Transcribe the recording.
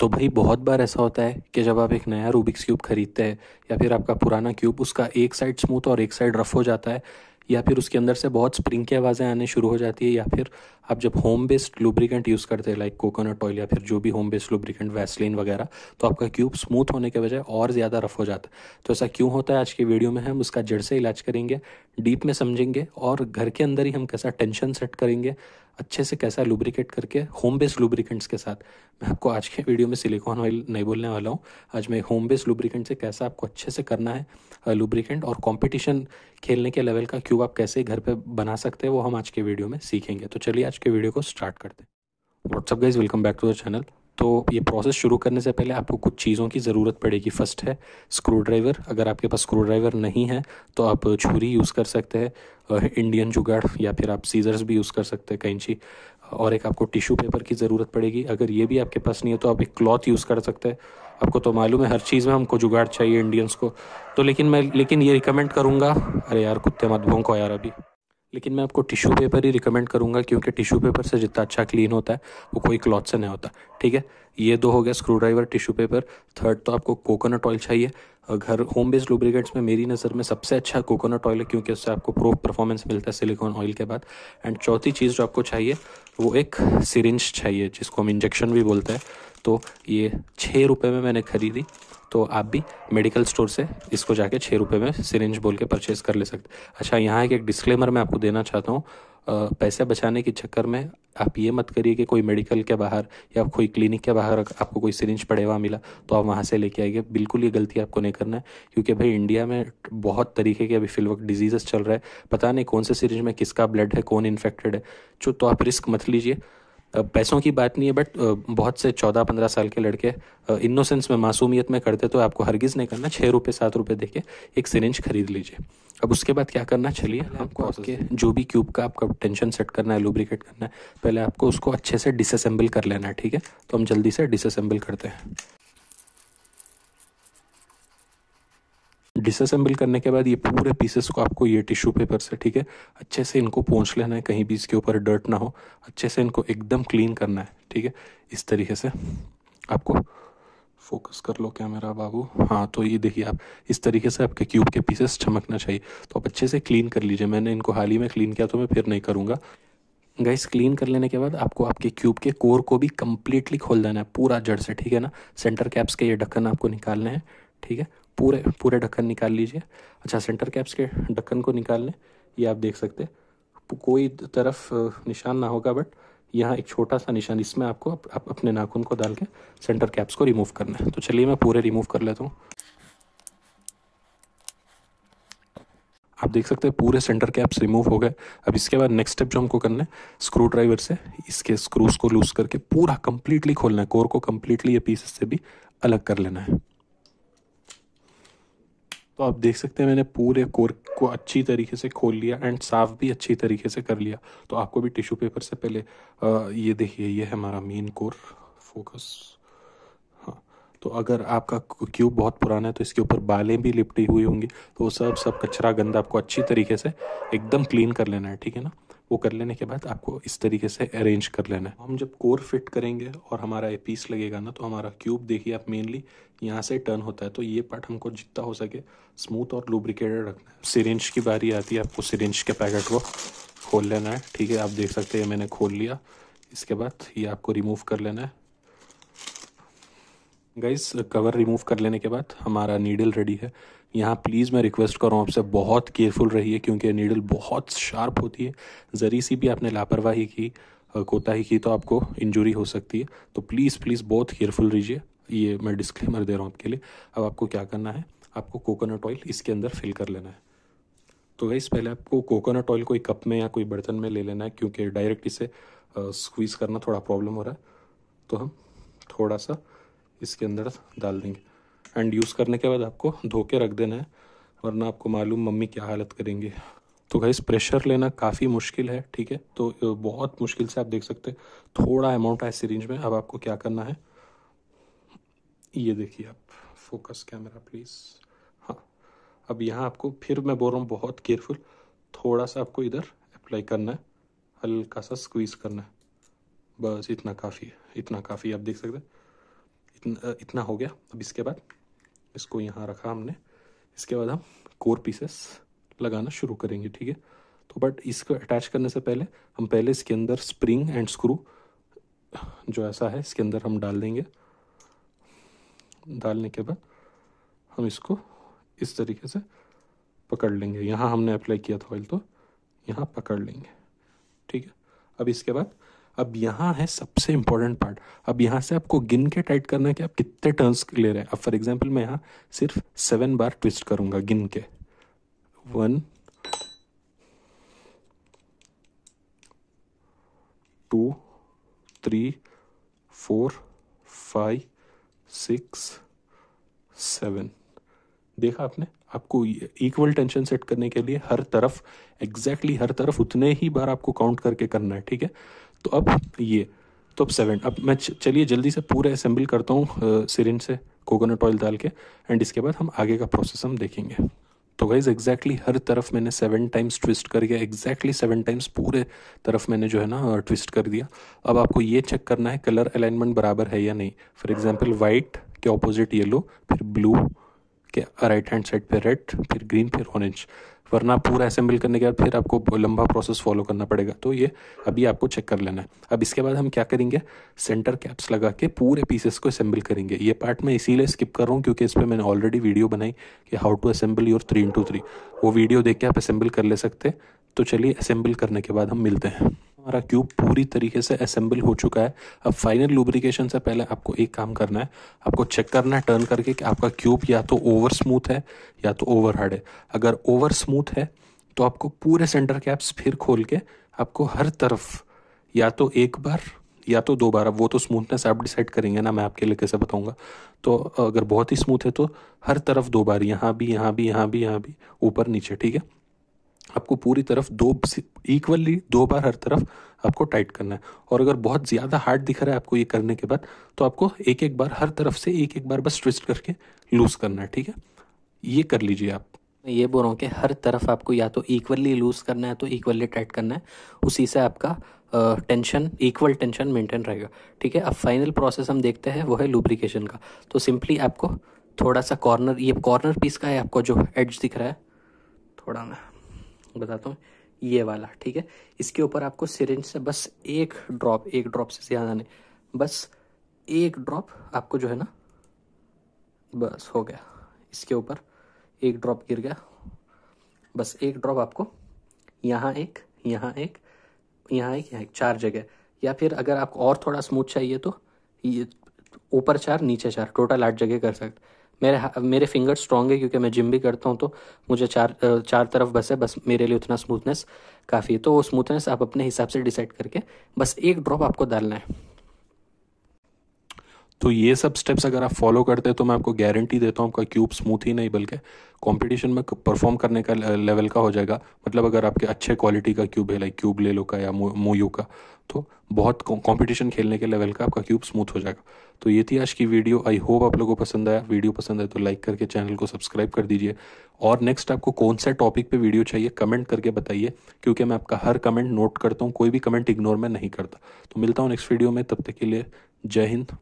तो भाई बहुत बार ऐसा होता है कि जब आप एक नया रूबिक्स क्यूब खरीदते हैं या फिर आपका पुराना क्यूब उसका एक साइड स्मूथ और एक साइड रफ़ हो जाता है या फिर उसके अंदर से बहुत स्प्रिंग की आवाज़ें आने शुरू हो जाती है या फिर आप जब होम बेस्ड लुब्रिकेंट यूज़ करते हैं लाइक कोकोनट ऑयल या फिर जो भी होम बेस्ड लुब्रिकेंट वैसलिन वगैरह तो आपका क्यूब स्मूथ होने के बजाय और ज़्यादा रफ हो जाता है तो ऐसा क्यों होता है आज की वीडियो में हम उसका जड़ से इलाज करेंगे डीप में समझेंगे और घर के अंदर ही हम कैसा टेंशन सेट करेंगे अच्छे से कैसा लुब्रिकेट करके होम बेस्ड लुब्रिकेंट्स के साथ मैं आपको आज के वीडियो में सिलिकॉन ऑयल नहीं बोलने वाला हूँ आज मैं होम बेस्ड लुब्रिकेंट से कैसा आपको अच्छे से करना है लुब्रिकेंट और कंपटीशन खेलने के लेवल का क्यूब आप कैसे घर पे बना सकते हैं वो हम आज के वीडियो में सीखेंगे तो चलिए आज के वीडियो को स्टार्ट करते हैं what's up guys welcome back to the channel तो ये प्रोसेस शुरू करने से पहले आपको कुछ चीज़ों की ज़रूरत पड़ेगी फर्स्ट है स्क्रू ड्राइवर अगर आपके पास स्क्रू ड्राइवर नहीं है तो आप छुरी यूज़ कर सकते हैं इंडियन जुगाड़ या फिर आप सीजर्स भी यूज़ कर सकते हैं कैंची और एक आपको टिश्यू पेपर की ज़रूरत पड़ेगी अगर ये भी आपके पास नहीं है तो आप एक क्लॉथ यूज़ कर सकते हैं आपको तो मालूम है हर चीज़ में हमको जुगाड़ चाहिए इंडियंस को तो लेकिन मैं लेकिन ये रिकमेंड करूँगा अरे यार कुत्ते मत भोंको यार अभी लेकिन मैं आपको टिश्यू पेपर ही रिकमेंड करूँगा क्योंकि टिश्यू पेपर से जितना अच्छा क्लीन होता है वो कोई क्लॉथ से नहीं होता ठीक है ये दो हो गया screwdriver tissue paper third तो आपको कोकोनट ऑयल चाहिए घर होम बेस्ड लुब्रिकेट्स में मेरी नज़र में सबसे अच्छा कोकोनट ऑयल है क्योंकि उससे आपको प्रो परफॉर्मेंस मिलता है सिलिकॉन ऑयल के बाद एंड चौथी चीज़ जो आपको चाहिए वो एक सिरिंज चाहिए जिसको हम इंजेक्शन भी बोलते हैं तो ये छः रुपये में मैंने ख़रीदी तो आप भी मेडिकल स्टोर से इसको जाके छः रुपये में सिरिंज बोल के परचेज़ कर ले सकते अच्छा यहाँ एक एक डिस्क्लेमर मैं आपको देना चाहता हूँ पैसे बचाने के चक्कर में आप ये मत करिए कि कोई मेडिकल के बाहर या कोई क्लिनिक के बाहर आपको कोई सिरिंज पड़े हुआ मिला तो आप वहाँ से लेके आइए बिल्कुल ये गलती आपको नहीं करना है क्योंकि भाई इंडिया में बहुत तरीके के अभी फिलवक वक्त डिजीज़ चल रहा है पता नहीं कौन से सिरिंज में किसका ब्लड है कौन इन्फेक्टेड है तो आप रिस्क मत लीजिए पैसों की बात नहीं है बट बहुत से चौदह पंद्रह साल के लड़के इनोसेंस में मासूमियत में करते तो आपको हरगिज़ नहीं करना छः रुपये सात रुपये दे के एक सिरिंज खरीद लीजिए अब उसके बाद क्या करना चलिए आपको आपके जो भी क्यूब का आपका टेंशन सेट करना है लुब्रिकेट करना है पहले आपको उसको अच्छे से डिसअसेंबल कर लेना है ठीक है तो हम जल्दी से डिसअसेंबल करते हैं डिसअसेंबल करने के बाद ये पूरे पीसेस को आपको ये टिश्यू पेपर से ठीक है अच्छे से इनको पहुँच लेना है कहीं भी इसके ऊपर डर्ट ना हो अच्छे से इनको एकदम क्लीन करना है ठीक है इस तरीके से आपको फोकस कर लो कैमरा बाबू हाँ तो ये देखिए आप इस तरीके से आपके क्यूब के पीसेस चमकना चाहिए तो आप अच्छे से क्लीन कर लीजिए मैंने इनको हाल ही में क्लीन किया तो मैं फिर नहीं करूँगा गैस क्लीन कर लेने के बाद आपको आपके क्यूब के कोर को भी कम्प्लीटली खोल देना है पूरा जड़ से ठीक है ना सेंटर कैप्स के ये ढक्कन आपको निकालने हैं ठीक है पूरे पूरे ढक्कन निकाल लीजिए अच्छा सेंटर कैप्स के ढक्कन को निकाल लें ये आप देख सकते हैं कोई तरफ निशान ना होगा बट यहाँ एक छोटा सा निशान इसमें आपको आप अप, अपने नाखून को डाल के सेंटर कैप्स को रिमूव करना है तो चलिए मैं पूरे रिमूव कर लेता हूँ आप देख सकते हैं पूरे सेंटर कैप्स रिमूव हो गए अब इसके बाद नेक्स्ट स्टेप जो हमको करना है स्क्रू ड्राइवर से इसके स्क्रूज को लूज करके पूरा कंप्लीटली खोलना है कोर को कंप्लीटली ये पीसेस से भी अलग कर लेना है तो आप देख सकते हैं मैंने पूरे कोर को अच्छी तरीके से खोल लिया एंड साफ भी अच्छी तरीके से कर लिया तो आपको भी टिश्यू पेपर से पहले आ, ये देखिए ये है हमारा मेन कोर फोकस हाँ तो अगर आपका क्यूब बहुत पुराना है तो इसके ऊपर बालें भी लिपटी हुई होंगी तो वो सब सब कचरा गंदा आपको अच्छी तरीके से एकदम क्लीन कर लेना है ठीक है ना वो कर लेने के बाद आपको इस तरीके से अरेंज कर लेना है हम जब कोर फिट करेंगे और हमारा ये पीस लगेगा ना तो हमारा क्यूब देखिए आप मेनली यहाँ से टर्न होता है तो ये पार्ट हमको जितना हो सके स्मूथ और लुब्रिकेटेड रखना है सिरेंज की बारी आती है आपको सिरेंज के पैकेट को खोल लेना है ठीक है आप देख सकते हैं मैंने खोल लिया इसके बाद ये आपको रिमूव कर लेना है गाइस कवर रिमूव कर लेने के बाद हमारा नीडल रेडी है यहाँ प्लीज़ मैं रिक्वेस्ट कर रहा हूँ आपसे बहुत केयरफुल रहिए क्योंकि नीडल बहुत शार्प होती है ज़री सी भी आपने लापरवाही की कोताही की तो आपको इंजरी हो सकती है तो प्लीज़ प्लीज़ बहुत केयरफुल रहिए ये मैं डिस्क्लेमर दे रहा हूँ आपके लिए अब आपको क्या करना है आपको कोकोनट ऑयल इसके अंदर फिल कर लेना है तो गाइस पहले आपको कोकोनट ऑयल कोई कप में या कोई बर्तन में ले लेना है क्योंकि डायरेक्ट इसे स्क्वीज़ करना थोड़ा प्रॉब्लम हो रहा है तो हम थोड़ा सा इसके अंदर डाल देंगे एंड यूज़ करने के बाद आपको धो के रख देना है वरना आपको मालूम मम्मी क्या हालत करेंगे तो गाइस प्रेशर लेना काफ़ी मुश्किल है ठीक है तो बहुत मुश्किल से आप देख सकते हैं थोड़ा अमाउंट है सीरेंज में अब आपको क्या करना है ये देखिए आप फोकस कैमरा प्लीज़ हाँ अब यहाँ आपको फिर मैं बोल रहा हूँ बहुत केयरफुल थोड़ा सा आपको इधर अप्लाई करना है हल्का सा स्क्वीज़ करना है बस इतना काफ़ी है इतना काफ़ी आप देख सकते हैं इतना इतना हो गया अब इसके बाद इसको यहाँ रखा हमने इसके बाद हम कोर पीसेस लगाना शुरू करेंगे ठीक है तो बट इसको अटैच करने से पहले हम पहले इसके अंदर स्प्रिंग एंड स्क्रू जो ऐसा है इसके अंदर हम डाल देंगे डालने के बाद हम इसको इस तरीके से पकड़ लेंगे यहाँ हमने अप्लाई किया था ऑयल तो यहाँ पकड़ लेंगे ठीक है अब इसके बाद अब यहाँ है सबसे इंपॉर्टेंट पार्ट अब यहाँ से आपको गिन के टाइट करना है कि आप कितने टर्न्स ले रहे हैं अब फॉर एग्जाम्पल मैं यहाँ सिर्फ सेवन बार ट्विस्ट करूंगा गिन के one two three four five six seven देखा आपने आपको इक्वल टेंशन सेट करने के लिए हर तरफ एग्जैक्टली exactly हर तरफ उतने ही बार आपको काउंट करके करना है ठीक है तो अब ये तो अब सेवन अब मैं चलिए जल्दी से पूरा असेंबल करता हूँ सिरिंज से कोकोनट ऑयल डाल के एंड इसके बाद हम आगे का प्रोसेस हम देखेंगे तो गाइज एग्जैक्टली exactly हर तरफ मैंने सेवन टाइम्स ट्विस्ट कर गया एग्जैक्टली सेवन टाइम्स पूरे तरफ मैंने जो है ना ट्विस्ट कर दिया अब आपको ये चेक करना है कलर अलाइनमेंट बराबर है या नहीं फॉर एग्जाम्पल वाइट के ऑपोजिट येलो फिर ब्लू के राइट हैंड साइड पे रेड फिर ग्रीन फिर ऑरेंज वरना पूरा असेंबल करने के बाद फिर आपको लंबा प्रोसेस फॉलो करना पड़ेगा तो ये अभी आपको चेक कर लेना है अब इसके बाद हम क्या करेंगे सेंटर कैप्स लगा के पूरे पीसेस को असेंबल करेंगे ये पार्ट मैं इसीलिए स्किप कर रहा हूँ क्योंकि इस पर मैंने ऑलरेडी वीडियो बनाई कि how to assemble your three into three वो वीडियो देख के आप असेंबल कर ले सकते तो चलिए असेंबल करने के बाद हम मिलते हैं हमारा क्यूब पूरी तरीके से असेंबल हो चुका है अब फाइनल लुब्रिकेशन से पहले आपको एक काम करना है आपको चेक करना है टर्न करके कि आपका क्यूब या तो ओवर स्मूथ है या तो ओवर हार्ड है अगर ओवर स्मूथ है तो आपको पूरे सेंटर कैप्स फिर खोल के आपको हर तरफ या तो एक बार या तो दो बार अब वो तो स्मूथनेस आप डिसाइड करेंगे ना मैं आपके लिए कैसे बताऊंगा तो अगर बहुत ही स्मूथ है तो हर तरफ दो बार यहाँ भी यहाँ भी यहाँ भी यहाँ भी ऊपर नीचे ठीक है आपको पूरी तरफ दो इक्वली दो बार हर तरफ आपको टाइट करना है और अगर बहुत ज़्यादा हार्ड दिख रहा है आपको ये करने के बाद तो आपको एक एक बार हर तरफ से एक एक बार बस ट्विस्ट करके लूज़ करना है ठीक है ये कर लीजिए आप मैं ये बोल रहा हूँ कि हर तरफ आपको या तो इक्वली लूज़ करना है तो इक्वली टाइट करना है उसी से आपका टेंशन इक्वल टेंशन मेंटेन रहेगा ठीक है अब फाइनल प्रोसेस हम देखते हैं वो है लुब्रिकेशन का तो सिंपली आपको थोड़ा सा कॉर्नर ये कॉर्नर पीस का है आपको जो एड्ज दिख रहा है थोड़ा मैं बताता हूँ ये वाला ठीक है इसके ऊपर आपको सिरिंज से बस एक ड्रॉप एक ड्रॉप से ज़्यादा नहीं बस एक ड्रॉप आपको जो है ना बस हो गया इसके ऊपर एक ड्रॉप गिर गया बस एक ड्रॉप आपको यहाँ एक यहाँ एक यहाँ एक यहाँ एक चार जगह या फिर अगर आपको और थोड़ा स्मूथ चाहिए तो ये ऊपर चार नीचे चार टोटल आठ जगह कर सकते मेरे मेरे फिंगर स्ट्रॉन्ग है क्योंकि मैं जिम भी करता हूँ तो मुझे चार चार तरफ बस है बस मेरे लिए उतना स्मूथनेस काफ़ी है तो वो स्मूथनेस आप अपने हिसाब से डिसाइड करके बस एक ड्रॉप आपको डालना है तो ये सब स्टेप्स अगर आप फॉलो करते हैं तो मैं आपको गारंटी देता हूँ आपका क्यूब स्मूथ ही नहीं बल्कि कंपटीशन में परफॉर्म करने का लेवल का हो जाएगा मतलब अगर आपके अच्छे क्वालिटी का क्यूब है लाइक क्यूब ले लो का या मोयू का तो बहुत कंपटीशन खेलने के लेवल का आपका क्यूब स्मूथ हो जाएगा तो ये थी आज की वीडियो आई होप आप लोगों को पसंद आया वीडियो पसंद आए तो लाइक करके चैनल को सब्सक्राइब कर दीजिए और नेक्स्ट आपको कौन सा टॉपिक पे वीडियो चाहिए कमेंट करके बताइए क्योंकि मैं आपका हर कमेंट नोट करता हूँ कोई भी कमेंट इग्नोर मैं नहीं करता तो मिलता हूँ नेक्स्ट वीडियो में तब तक के लिए जय हिंद